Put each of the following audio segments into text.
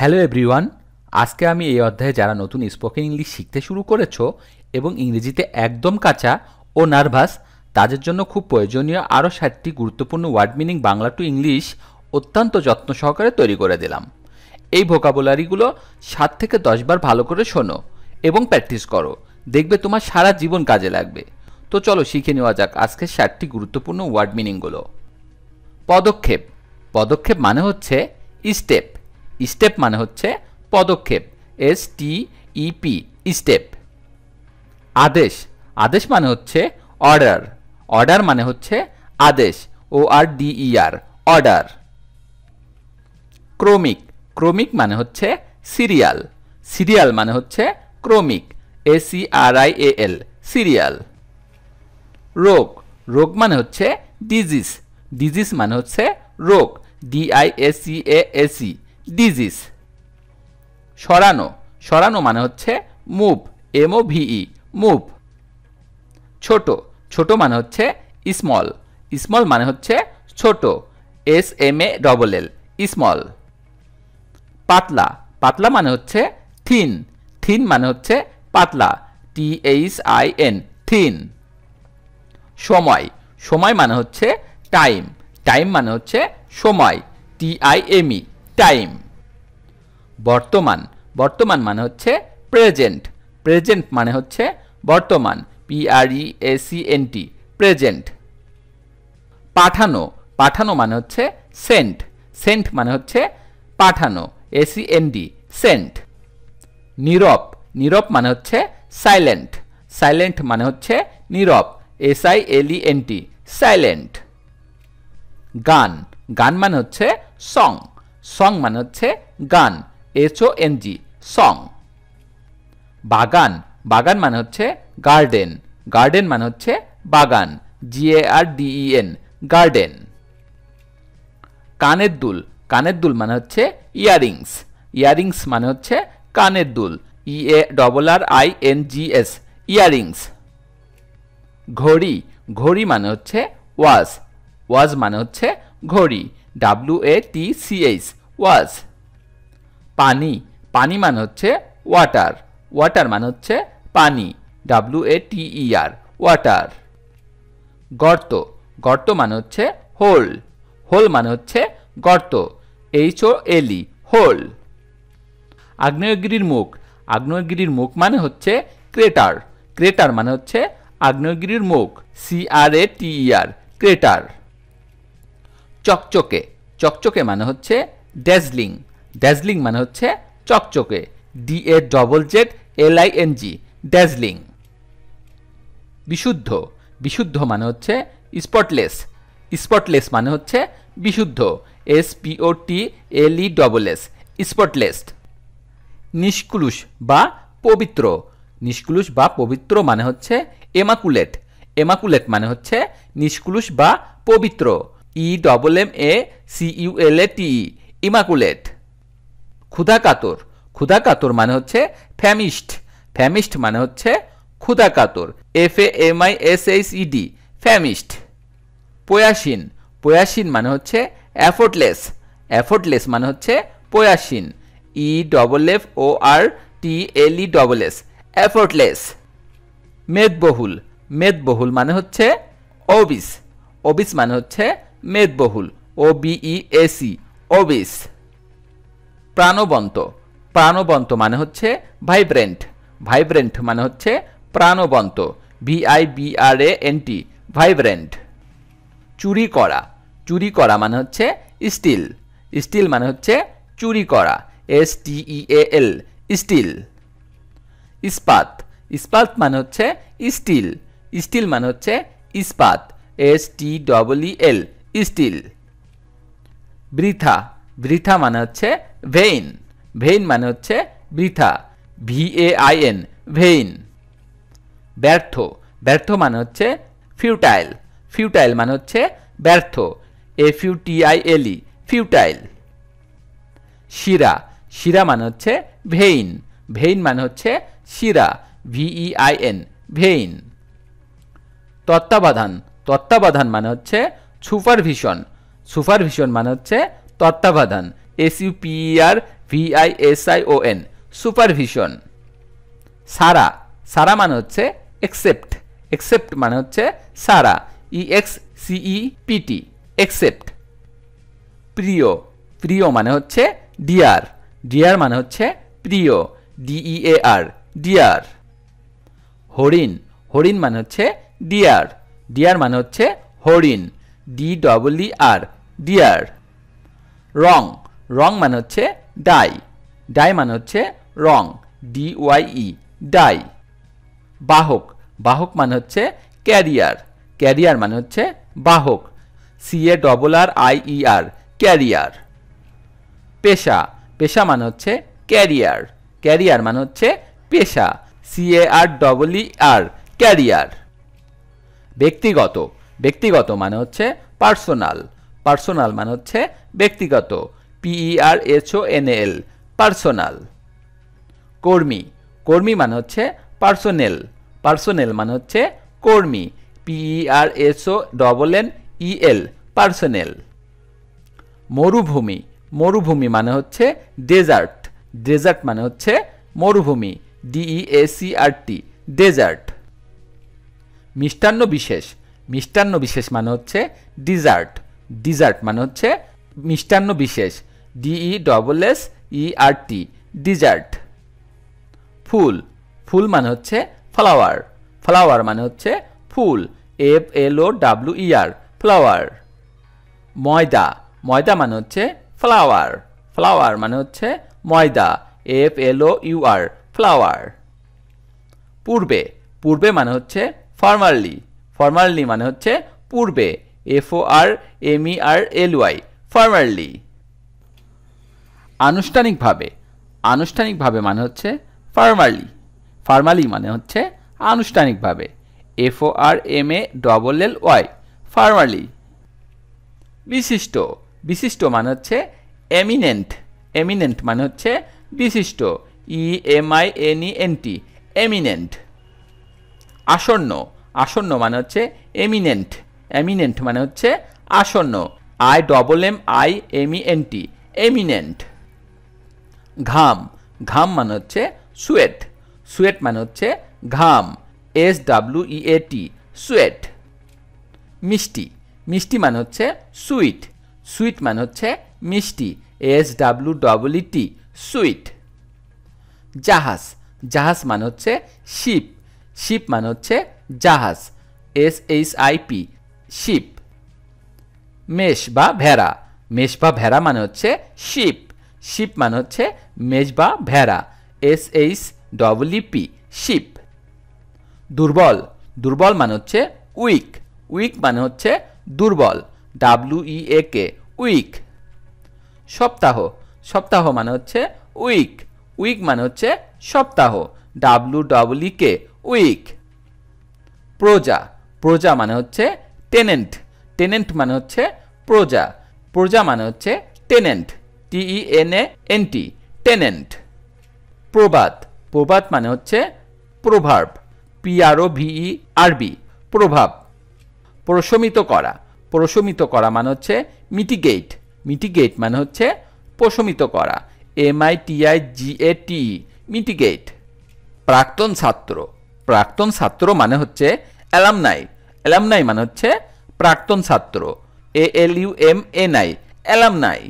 hello everyone আজকে আমি এই অধ্যায়ে যারা নতুন স্পোকেন ইংলিশ শিখতে শুরু করেছো এবং ইংরেজিতে একদম কাঁচা ও নার্ভাস তাদের জন্য খুব প্রয়োজনীয় আরও ষাটটি গুরুত্বপূর্ণ word meaning Bangla to English অত্যন্ত যত্ন সহকারে তৈরি করে দিলাম এই ভোকাবুলারিগুলো সাত থেকে দশবার ভালো করে শোনো এবং প্র্যাকটিস করো দেখবে তোমার সারা জীবন কাজে লাগবে তো চলো শিখে নেওয়া যাক আজকের ষাটটি গুরুত্বপূর্ণ ওয়ার্ড মিনিংগুলো পদক্ষেপ পদক্ষেপ মানে হচ্ছে স্টেপ স্টেপ মানে হচ্ছে পদক্ষেপ এস টি ইপি স্টেপ আদেশ আদেশ মানে হচ্ছে অর্ডার অর্ডার মানে হচ্ছে আদেশ ও আর আর অর্ডার ক্রমিক ক্রমিক মানে হচ্ছে সিরিয়াল সিরিয়াল মানে হচ্ছে ক্রমিক A C R I A L serial রোগ রোগ মানে হচ্ছে ডিজিজ ডিজিজ মানে হচ্ছে রোগ D A C A AC disease সরানো সরানো মানে হচ্ছে মুভ এমও ভিই মুভ ছোট ছোট মানে হচ্ছে স্মল স্মল মানে হচ্ছে ছোট S M A double L small পাতলা পাতলা মানে হচ্ছে থিন থিন মানে হচ্ছে পাতলা T H I N thin সময় সময় মানে হচ্ছে টাইম টাইম মানে হচ্ছে সময় T I M E time বর্তমান বর্তমান মানে হচ্ছে প্রেজেন্ট প্রেজেন্ট মানে হচ্ছে বর্তমান পিআরই এন টি প্রেজেন্ট পাঠানো পাঠানো মানে হচ্ছে সেন্ট সেন্ট মানে হচ্ছে পাঠানো এসিএনডি সেন্ট নীরব নীরব মানে হচ্ছে সাইলেন্ট সাইলেন্ট মানে হচ্ছে নীরব S I L E N T silent গান গান মানে হচ্ছে সং সং মানে হচ্ছে গান S O N G song বাগান বাগান মানে হচ্ছে গার্ডেন গার্ডেন মানে হচ্ছে বাগান G A R D E N garden কানের দুল কানের দুল মানে হচ্ছে ইয়ারিংস ইয়ারিংস মানে হচ্ছে কানের দুল E A double R I N G S earrings ঘড়ি ঘড়ি মানে হচ্ছে ওয়াজ ওয়াজ মানে হচ্ছে ঘড়ি W A T C H watch পানি পানি মান হচ্ছে ওয়াটার ওয়াটার মান হচ্ছে পানি W A T E R water গর্ত গর্ত মানে হচ্ছে হোল হোল মানে হচ্ছে গর্ত এইচ ও এলি হোল আগ্নেয়গিরির মুখ আগ্নেয়গিরির মুখ মানে হচ্ছে ক্রেটার ক্রেটার মানে হচ্ছে আগ্নেয়গিরির মুখ সি আর এ টি ই আর ক্রেটার চকচকে চকচকে মানে হচ্ছে ড্যাজলিং ড্যাজলিং মানে হচ্ছে চকচকে D A double Z L I N G dazzling বিশুদ্ধ বিশুদ্ধ মানে হচ্ছে স্পটলেস স্পটলেস মানে হচ্ছে বিশুদ্ধ S P O T L E double S spotless নিষ্কুলুষ বা পবিত্র নিষ্কুলুষ বা পবিত্র মানে হচ্ছে এমাকুলেট এমাকুলেট মানে হচ্ছে নিষ্কুলুষ বা পবিত্র E double M A C U L A T immaculate কাতর ক্ষুধা কাতর মানে হচ্ছে ফ্যামিস্ট ফ্যামিস্ট মানে হচ্ছে কাতর F A M I S H E D e famished পয়াসীন পয়াসীন মানে হচ্ছে অ্যাফোর্টলেস অ্যাফোর্টলেস মানে হচ্ছে পয়াসীন E double F O R T L E double S effortless মেদবহুল মেদবহুল মানে হচ্ছে অবিস অবিস মানে হচ্ছে মেদবহুল ও বিই এসি ওবিস প্রাণবন্ত প্রাণবন্ত মানে হচ্ছে ভাইব্রেন্ট ভাইব্রেন্ট মানে হচ্ছে প্রাণবন্ত ভিআই বিআরএ এনটি ভাইব্রেন্ট চুরি করা চুরি করা মানে হচ্ছে স্টিল স্টিল মানে হচ্ছে চুরি করা এস টিই এল স্টিল ইস্পাত ইস্পাত মানে হচ্ছে স্টিল স্টিল মানে হচ্ছে ইস্পাত S T double L steel বৃথা বৃথা মানে হচ্ছে ভেইন ভেইন মানে হচ্ছে বৃথা ভি এ ভেইন ব্যর্থ ব্যর্থ মানে হচ্ছে ফিউটাইল ফিউটাইল মানে হচ্ছে ব্যর্থ F U T I L futile শিরা শিরা মানে হচ্ছে ভেইন ভেইন মানে হচ্ছে শিরা ভিই আই এন ভেইন তত্ত্বাবধান তত্ত্বাবধান মানে হচ্ছে সুপারভিশন সুপারভিশন মানে হচ্ছে তত্ত্বাবধান S U P R V I S I O N supervision সারা সারা মানে হচ্ছে এক্সেপ্ট এক্সেপ্ট মানে হচ্ছে সারা E X C E P T except প্রিয় প্রিয় মানে হচ্ছে ডিয়ার ডিয়ার মানে হচ্ছে প্রিয় ডিই এ আর ডিয়ার হরিণ হরিণ মানে হচ্ছে ডিয়ার ডিয়ার মানে হচ্ছে হরিণ D double E R deer রং রং মানে হচ্ছে ডাই ডাই মানে হচ্ছে রং ডি ওয়াই ই ডাই বাহক বাহক মানে হচ্ছে ক্যারিয়ার ক্যারিয়ার মানে হচ্ছে বাহক C A double R I E R carrier পেশা পেশা মানে হচ্ছে ক্যারিয়ার ক্যারিয়ার মানে হচ্ছে পেশা C A R double E R career ব্যক্তিগত ব্যক্তিগত মানে হচ্ছে পার্সোনাল পার্সোনাল মানে হচ্ছে ব্যক্তিগত পিইআর এন এল পার্সোনাল কর্মী কর্মী মানে হচ্ছে পার্সোনেল পার্সোনেল মানে হচ্ছে কর্মী P E R O double N E L personnel মরুভূমি মরুভূমি মানে হচ্ছে ডেজার্ট ডেজার্ট মানে হচ্ছে মরুভূমি টি e e ডেজার্ট মিষ্টান্ন বিশেষ মিষ্টান্ন বিশেষ মানে হচ্ছে ডিজার্ট ডিজার্ট মানে হচ্ছে মিষ্টান্ন বিশেষ D E double S E R T dessert ফুল ফুল মানে হচ্ছে ফ্লাওয়ার ফ্লাওয়ার মানে হচ্ছে ফুল F L O W R flower ময়দা ময়দা মানে হচ্ছে ফ্লাওয়ার ফ্লাওয়ার মানে হচ্ছে ময়দা F L O U R flour পূর্বে পূর্বে মানে হচ্ছে ফর্মারলি ফর্মারলি মানে হচ্ছে পূর্বে F O R M E R L Y formerly আনুষ্ঠানিকভাবে আনুষ্ঠানিকভাবে মানে হচ্ছে ফার্মালি ফর্মালি মানে হচ্ছে আনুষ্ঠানিকভাবে F O R M A double L Y formally বিশিষ্ট বিশিষ্ট মানে হচ্ছে এমিনেন্ট এমিনেন্ট মানে হচ্ছে বিশিষ্ট E M I N E N T eminent আসন্ন আসন্ন মানে হচ্ছে এমিনেন্ট এমিনেন্ট মানে হচ্ছে আসন্ন I double M I M N T imminent ঘাম ঘাম মানে হচ্ছে সুয়েট সুয়েট মানে হচ্ছে ঘাম S W E A T sweat মিষ্টি মিষ্টি মানে হচ্ছে সুইট সুইট মানে হচ্ছে মিষ্টি এস ডাব্লু ডবল ই টি সুইট জাহাজ জাহাজ মানে হচ্ছে শিপ শিপ মানে হচ্ছে জাহাজ S H I P ship মেষ বা ভেড়া মেষ বা ভেড়া মানে হচ্ছে শিপ শিপ মানে হচ্ছে মেষ বা ভেড়া এস এইচ পি শিপ দুর্বল দুর্বল মানে হচ্ছে উইক উইক মানে হচ্ছে দুর্বল ডাব্লিউ ই এ কে উইক সপ্তাহ সপ্তাহ মানে হচ্ছে উইক উইক মানে হচ্ছে সপ্তাহ ডাব্লিউ ডব্লিউ কে উইক প্রজা প্রজা মানে হচ্ছে টেনেন্ট টেনেন্ট মানে হচ্ছে প্রজা প্রজা মানে হচ্ছে tenant T E N A N T tenant প্রবাদ প্রবাদ মানে হচ্ছে প্রভাব পিআরও ভিই আরবি প্রভাব প্রশমিত করা প্রশমিত করা মানে হচ্ছে মিটিগেট মিটিগেট মানে হচ্ছে প্রশমিত করা M I T I G A T mitigate প্রাক্তন ছাত্র প্রাক্তন ছাত্র মানে হচ্ছে অ্যালামনাই অ্যালামনাই মানে হচ্ছে প্রাক্তন ছাত্র A L U M N I alumni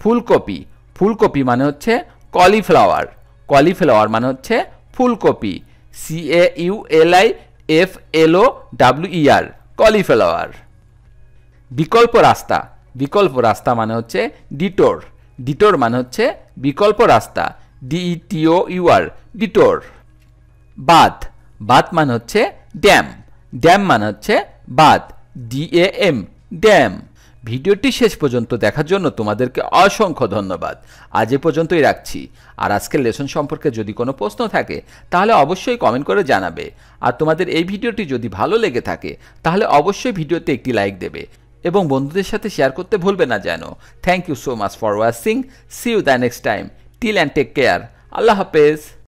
ফুলকপি ফুলকপি মানে হচ্ছে কলিফ্লাওয়ার কলিফ্লাওয়ার মানে হচ্ছে ফুলকপি C A U L I F L O W R cauliflower বিকল্প রাস্তা বিকল্প রাস্তা মানে হচ্ছে ডিটোর ডিটোর মানে হচ্ছে বিকল্প রাস্তা ডিইটিও ইউআর e ডিটোর বাদ বাদ মানে হচ্ছে ড্যাম ড্যাম মানে হচ্ছে ডি এ এম ড্যাম ভিডিওটি শেষ পর্যন্ত দেখার জন্য তোমাদেরকে অসংখ্য ধন্যবাদ আজ এ পর্যন্তই রাখছি আর আজকের লেসন সম্পর্কে যদি কোনো প্রশ্ন থাকে তাহলে অবশ্যই কমেন্ট করে জানাবে আর তোমাদের এই ভিডিওটি যদি ভালো লেগে থাকে তাহলে অবশ্যই ভিডিওতে একটি লাইক দেবে এবং বন্ধুদের সাথে শেয়ার করতে ভুলবে না যেন thank you so much for watching see you the next time till and take care আল্লাহ হাফেজ